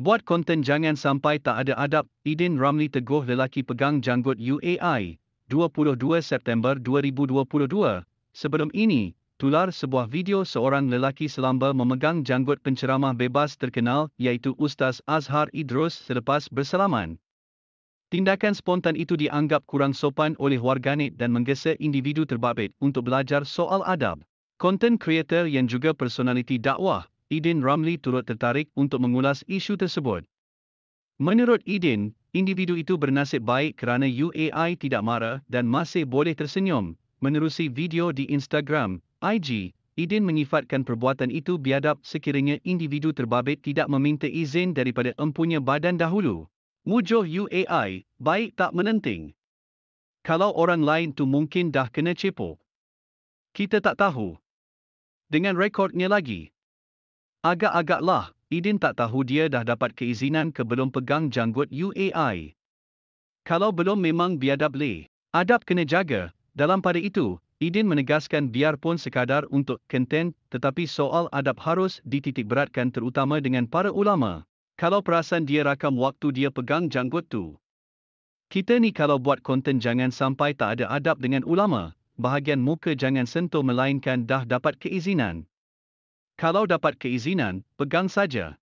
Buat konten jangan sampai tak ada adab, Idin Ramli teguh lelaki pegang janggut UAI, 22 September 2022. Sebelum ini, tular sebuah video seorang lelaki selamba memegang janggut penceramah bebas terkenal iaitu Ustaz Azhar Idrus selepas bersalaman. Tindakan spontan itu dianggap kurang sopan oleh warganet dan menggesa individu terbabit untuk belajar soal adab. Konten kreator yang juga personaliti dakwah, Idin Ramli turut tertarik untuk mengulas isu tersebut. Menurut Idin, individu itu bernasib baik kerana UAI tidak marah dan masih boleh tersenyum. Menerusi video di Instagram, IG, Idin menyifatkan perbuatan itu biadab sekiranya individu terbabit tidak meminta izin daripada empunya badan dahulu. Mujur UAI, baik tak menenting. Kalau orang lain tu mungkin dah kena cepo. Kita tak tahu. Dengan rekodnya lagi. Agak-agaklah, Idin tak tahu dia dah dapat keizinan ke belum pegang janggut UAI. Kalau belum memang biadab leh. Adab kena jaga. Dalam pada itu, Idin menegaskan biarpun sekadar untuk konten, tetapi soal adab harus dititik beratkan terutama dengan para ulama. Kalau perasan dia rakam waktu dia pegang janggut tu. Kita ni kalau buat konten jangan sampai tak ada adab dengan ulama. Bahagian muka jangan sentuh melainkan dah dapat keizinan. Kalau dapat keizinan, pegang saja.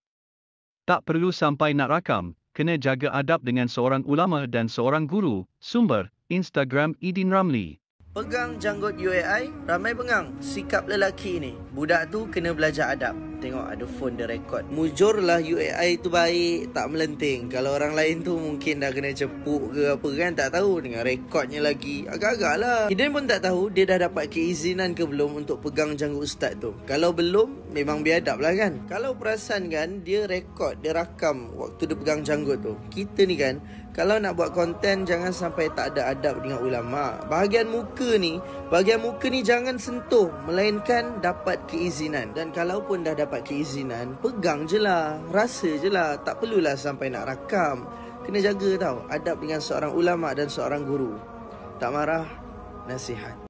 Tak perlu sampai nak rakam, kena jaga adab dengan seorang ulama dan seorang guru. Sumber, Instagram Idin Ramli. Pegang janggut UAI, ramai pengang sikap lelaki ni. Budak tu kena belajar adab. Tengok ada phone dia record Mujur lah UAI tu baik Tak melenting Kalau orang lain tu mungkin dah kena cepuk ke apa kan Tak tahu dengan rekodnya lagi Agak-agak lah Hidden pun tak tahu Dia dah dapat keizinan ke belum Untuk pegang janggut ustaz tu Kalau belum Memang biadab lah kan Kalau perasan kan Dia rekod Dia rakam Waktu dia pegang janggut tu Kita ni kan kalau nak buat konten jangan sampai tak ada adab dengan ulama. Bahagian muka ni, bahagian muka ni jangan sentuh melainkan dapat keizinan. Dan kalaupun dah dapat dapat keizinan Pegang je lah Rasa je lah Tak perlulah sampai nak rakam Kena jaga tau Adab dengan seorang ulama dan seorang guru Tak marah Nasihat